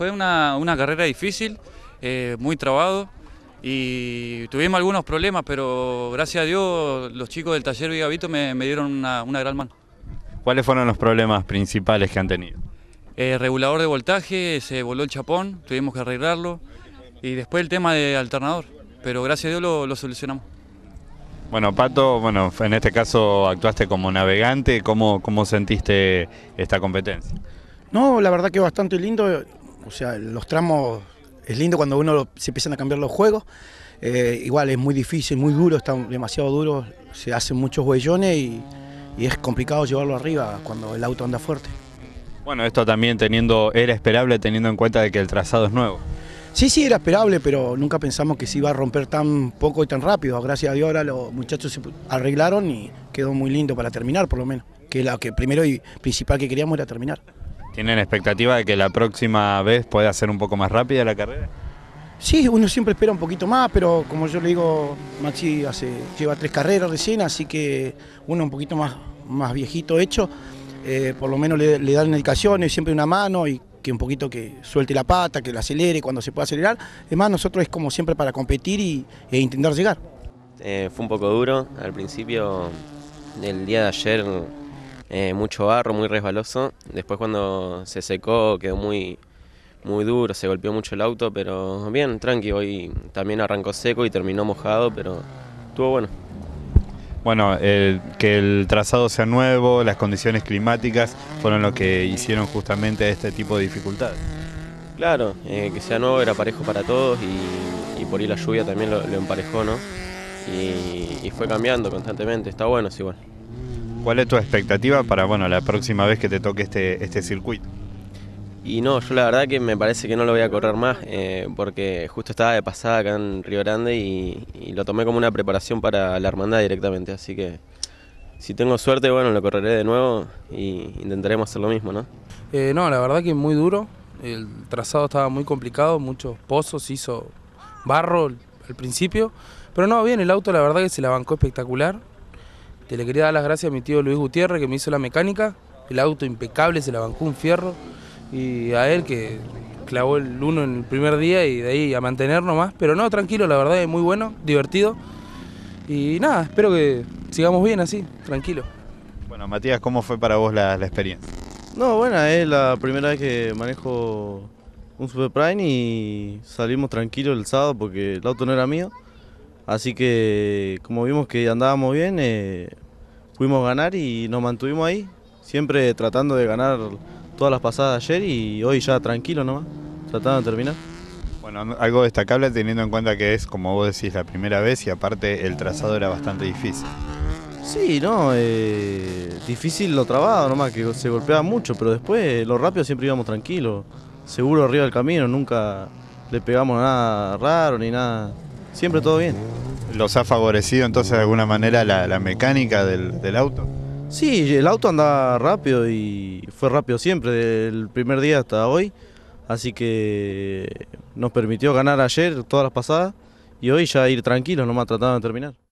fue una, carrera difícil, eh, muy trabado y tuvimos algunos problemas, pero gracias a Dios los chicos del taller Vigavito me, me dieron una, gran mano. ¿Cuáles fueron los problemas principales que han tenido? Eh, regulador de voltaje, se voló el chapón, tuvimos que arreglarlo y después el tema de alternador, pero gracias a Dios lo, solucionamos. Bueno, Pato, bueno, en este caso actuaste como navegante, ¿cómo, cómo sentiste esta competencia? No, la verdad que bastante lindo. O sea, los tramos es lindo cuando uno se empiezan a cambiar los juegos. Eh, igual es muy difícil, muy duro, está demasiado duro, se hacen muchos huellones y, es complicado llevarlo arriba cuando el auto anda fuerte. Bueno, esto también teniendo era esperable teniendo en cuenta de que el trazado es nuevo. Sí, sí, era esperable, pero nunca pensamos que se iba a romper tan poco y tan rápido. Gracias a Dios ahora los muchachos se arreglaron y quedó muy lindo para terminar por lo menos, que lo que primero y principal que queríamos era terminar. ¿Tienen expectativa de que la próxima vez pueda ser un poco más rápida la carrera? Sí, uno siempre espera un poquito más, pero como yo le digo, Maxi hace, lleva tres carreras recién, así que uno un poquito más, más viejito hecho, eh, por lo menos le, le dan indicaciones, siempre una mano y que un poquito que suelte la pata, que la acelere cuando se pueda acelerar. Es más, nosotros es como siempre para competir y, e intentar llegar. Eh, fue un poco duro al principio, del día de ayer eh, mucho barro, muy resbaloso. Después cuando se secó quedó muy, muy duro, se golpeó mucho el auto, pero bien, tranqui, hoy también arrancó seco y terminó mojado, pero estuvo bueno. Bueno, que el trazado sea nuevo, las condiciones climáticas fueron lo que hicieron justamente este tipo de dificultades. Claro, eh, que sea nuevo era parejo para todos y, por ahí la lluvia también lo, emparejó, ¿no? Y, y, fue cambiando constantemente, está bueno, es igual. ¿Cuál es tu expectativa para bueno la próxima vez que te toque este, este circuito? Y no, yo la verdad que me parece que no lo voy a correr más, eh, porque justo estaba de pasada acá en Río Grande y, lo tomé como una preparación para la hermandad directamente, así que si tengo suerte, bueno, lo correré de nuevo y intentaremos hacer lo mismo, ¿no? Eh, no, la verdad que es muy duro, el trazado estaba muy complicado, muchos pozos, hizo barro al principio, pero no, bien, el auto la verdad que se la bancó espectacular, te este, le quería dar las gracias a mi tío Luis Gutiérrez que me hizo la mecánica, el auto impecable, se la bancó un fierro, y a él que clavó el uno en el primer día y de ahí a mantener nomás, pero no, tranquilo, la verdad es muy bueno, divertido, y nada, espero que sigamos bien así, tranquilo. Bueno, Matías, ¿cómo fue para vos la, experiencia? No, buena es la primera vez que manejo un Super Prime y salimos tranquilos el sábado porque el auto no era mío. Así que como vimos que andábamos bien, eh, pudimos ganar y nos mantuvimos ahí, siempre tratando de ganar todas las pasadas de ayer y hoy ya tranquilo nomás, tratando de terminar. Bueno, algo destacable teniendo en cuenta que es, como vos decís, la primera vez y aparte el trazado era bastante difícil. Sí, no, eh, difícil lo trabado nomás, que se golpeaba mucho, pero después lo rápido siempre íbamos tranquilos, seguro arriba del camino, nunca le pegamos nada raro ni nada, siempre todo bien. ¿Los ha favorecido entonces de alguna manera la, mecánica del, auto? Sí, el auto andaba rápido y fue rápido siempre, del primer día hasta hoy. Así que nos permitió ganar ayer todas las pasadas y hoy ya ir tranquilos, nomás tratando de terminar.